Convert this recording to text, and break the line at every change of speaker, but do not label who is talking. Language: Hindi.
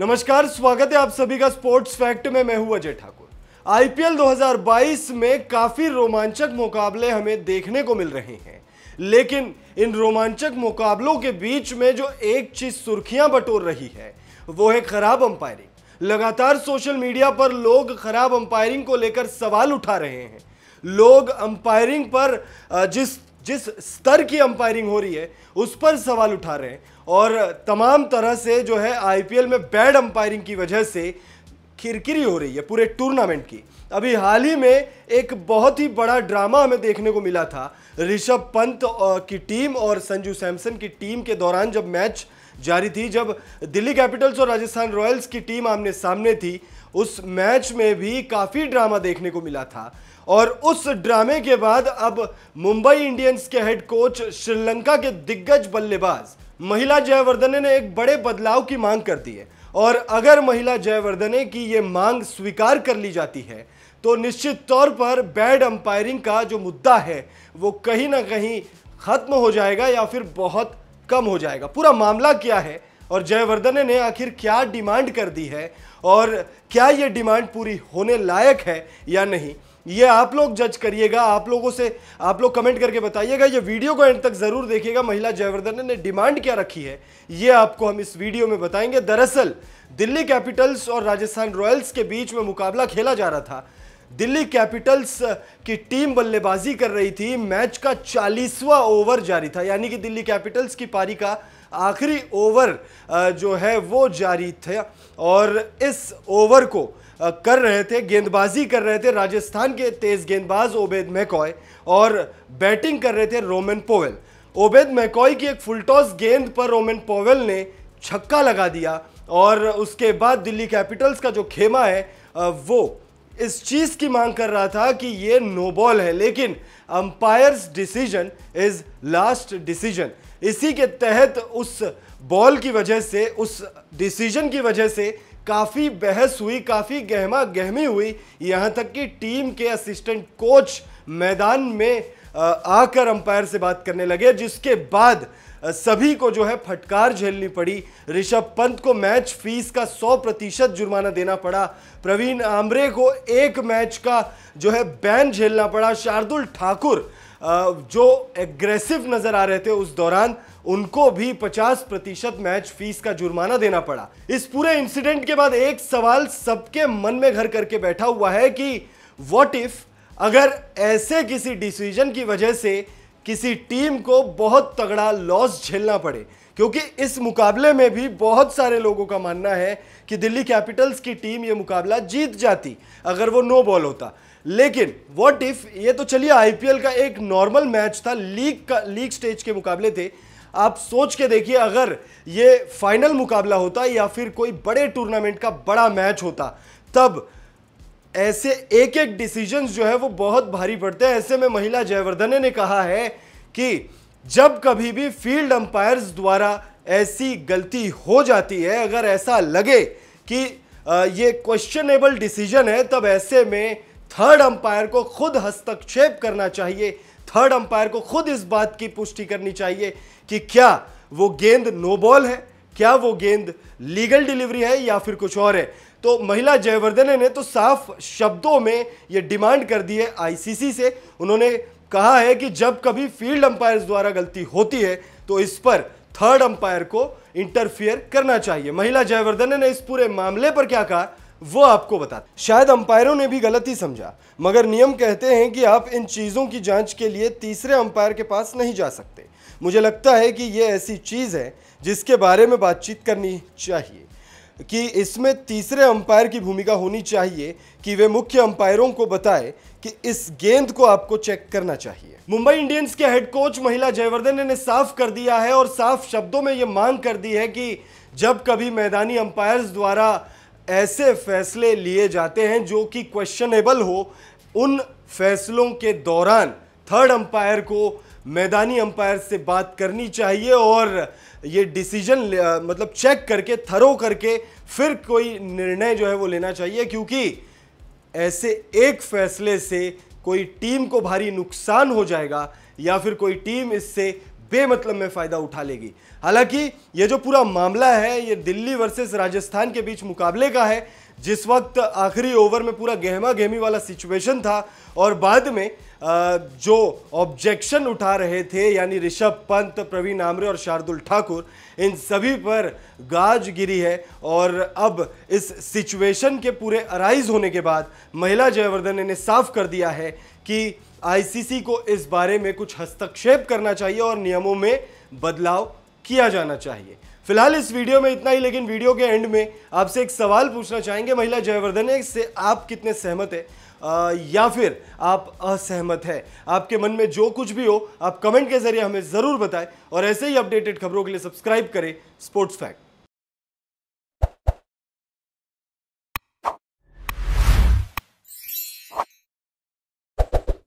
नमस्कार स्वागत है आप सभी का स्पोर्ट्स फैक्ट में मैं हूं अजय ठाकुर आईपीएल 2022 में काफी रोमांचक मुकाबले हमें देखने को मिल रहे हैं लेकिन इन रोमांचक मुकाबलों के बीच में जो एक चीज सुर्खियां बटोर रही है वो है खराब अंपायरिंग लगातार सोशल मीडिया पर लोग खराब अंपायरिंग को लेकर सवाल उठा रहे हैं लोग अंपायरिंग पर जिस जिस स्तर की अंपायरिंग हो रही है उस पर सवाल उठा रहे हैं और तमाम तरह से जो है आईपीएल में बैड अंपायरिंग की वजह से खिरकिरी हो रही है पूरे टूर्नामेंट की अभी हाल ही में एक बहुत ही बड़ा ड्रामा हमें देखने को मिला था ऋषभ पंत की टीम और संजू सैमसन की टीम के दौरान जब मैच जारी थी जब दिल्ली कैपिटल्स और राजस्थान रॉयल्स की टीम आमने सामने थी उस मैच में भी काफ़ी ड्रामा देखने को मिला था और उस ड्रामे के बाद अब मुंबई इंडियंस के हेड कोच श्रीलंका के दिग्गज बल्लेबाज महिला जयवर्धने ने एक बड़े बदलाव की मांग कर दी है और अगर महिला जयवर्धने की ये मांग स्वीकार कर ली जाती है तो निश्चित तौर पर बैड अंपायरिंग का जो मुद्दा है वो कहीं ना कहीं खत्म हो जाएगा या फिर बहुत कम हो जाएगा पूरा मामला क्या है और जयवर्धने ने आखिर क्या डिमांड कर दी है और क्या ये डिमांड पूरी होने लायक है या नहीं ये आप लोग जज करिएगा आप लोगों से आप लोग कमेंट करके बताइएगा ये वीडियो को एंड तक ज़रूर देखिएगा महिला जयवर्धन ने डिमांड क्या रखी है ये आपको हम इस वीडियो में बताएंगे दरअसल दिल्ली कैपिटल्स और राजस्थान रॉयल्स के बीच में मुकाबला खेला जा रहा था दिल्ली कैपिटल्स की टीम बल्लेबाजी कर रही थी मैच का चालीसवा ओवर जारी था यानी कि दिल्ली कैपिटल्स की पारी का आखिरी ओवर जो है वो जारी था और इस ओवर को कर रहे थे गेंदबाजी कर रहे थे राजस्थान के तेज़ गेंदबाज ओबेद मैकॉय और बैटिंग कर रहे थे रोमन पोवेल ओबेद मैकॉय की एक फुलटॉस गेंद पर रोमन पोवेल ने छक्का लगा दिया और उसके बाद दिल्ली कैपिटल्स का जो खेमा है वो इस चीज़ की मांग कर रहा था कि ये नो बॉल है लेकिन umpires decision is last decision इसी के तहत उस बॉल की वजह से उस डिसीजन की वजह से काफ़ी बहस हुई काफ़ी गहमा गहमी हुई यहाँ तक कि टीम के असिस्टेंट कोच मैदान में आकर अंपायर से बात करने लगे जिसके बाद सभी को जो है फटकार झेलनी पड़ी ऋषभ पंत को मैच फीस का 100 प्रतिशत जुर्माना देना पड़ा प्रवीण आमरे को एक मैच का जो है बैन झेलना पड़ा शार्दुल ठाकुर जो एग्रेसिव नज़र आ रहे थे उस दौरान उनको भी 50 प्रतिशत मैच फीस का जुर्माना देना पड़ा इस पूरे इंसिडेंट के बाद एक सवाल सबके मन में घर करके बैठा हुआ है कि वॉट इफ़ अगर ऐसे किसी डिसीजन की वजह से किसी टीम को बहुत तगड़ा लॉस झेलना पड़े क्योंकि इस मुकाबले में भी बहुत सारे लोगों का मानना है कि दिल्ली कैपिटल्स की टीम ये मुकाबला जीत जाती अगर वो नो बॉल होता लेकिन व्हाट इफ़ ये तो चलिए आईपीएल का एक नॉर्मल मैच था लीग का लीग स्टेज के मुकाबले थे आप सोच के देखिए अगर ये फाइनल मुकाबला होता या फिर कोई बड़े टूर्नामेंट का बड़ा मैच होता तब ऐसे एक एक डिसीजन जो है वो बहुत भारी पड़ते हैं ऐसे में महिला जयवर्धने ने कहा है कि जब कभी भी फील्ड अंपायर्स द्वारा ऐसी गलती हो जाती है अगर ऐसा लगे कि ये क्वेश्चनेबल डिसीजन है तब ऐसे में थर्ड अंपायर को खुद हस्तक्षेप करना चाहिए थर्ड अंपायर को खुद इस बात की पुष्टि करनी चाहिए कि क्या वो गेंद नो बॉल है क्या वो गेंद लीगल डिलीवरी है या फिर कुछ और है तो महिला जयवर्धने ने तो साफ शब्दों में ये डिमांड कर दी है आईसीसी से उन्होंने कहा है कि जब कभी फील्ड अंपायर्स द्वारा गलती होती है तो इस पर थर्ड अंपायर को इंटरफियर करना चाहिए महिला जयवर्धने ने इस पूरे मामले पर क्या कहा वो आपको बता शायद अंपायरों ने भी गलती समझा मगर नियम कहते हैं कि आप इन चीज़ों की जांच के लिए तीसरे अंपायर के पास नहीं जा सकते मुझे लगता है कि ये ऐसी चीज़ है जिसके बारे में बातचीत करनी चाहिए कि इसमें तीसरे अंपायर की भूमिका होनी चाहिए कि वे मुख्य अंपायरों को बताए कि इस गेंद को आपको चेक करना चाहिए मुंबई इंडियंस के हेड कोच महिला जयवर्धन ने साफ कर दिया है और साफ शब्दों में ये मांग कर दी है कि जब कभी मैदानी अंपायर्स द्वारा ऐसे फैसले लिए जाते हैं जो कि क्वेश्चनेबल हो उन फैसलों के दौरान थर्ड अंपायर को मैदानी अंपायर से बात करनी चाहिए और ये डिसीजन मतलब चेक करके थरो करके फिर कोई निर्णय जो है वो लेना चाहिए क्योंकि ऐसे एक फैसले से कोई टीम को भारी नुकसान हो जाएगा या फिर कोई टीम इससे बेमतलब में फ़ायदा उठा लेगी हालांकि ये जो पूरा मामला है ये दिल्ली वर्सेस राजस्थान के बीच मुकाबले का है जिस वक्त आखिरी ओवर में पूरा गहमा गहमी वाला सिचुएशन था और बाद में जो ऑब्जेक्शन उठा रहे थे यानी ऋषभ पंत प्रवीण आमरे और शार्दुल ठाकुर इन सभी पर गाज गिरी है और अब इस सिचुएशन के पूरे अराइज होने के बाद महिला जयवर्धन ने साफ कर दिया है कि आईसीसी को इस बारे में कुछ हस्तक्षेप करना चाहिए और नियमों में बदलाव किया जाना चाहिए फिलहाल इस वीडियो में इतना ही लेकिन वीडियो के एंड में आपसे एक सवाल पूछना चाहेंगे महिला जयवर्धन से आप कितने सहमत है आ, या फिर आप असहमत है आपके मन में जो कुछ भी हो आप कमेंट के जरिए हमें ज़रूर बताएं और ऐसे ही अपडेटेड खबरों के लिए सब्सक्राइब करें स्पोर्ट्स फैक्ट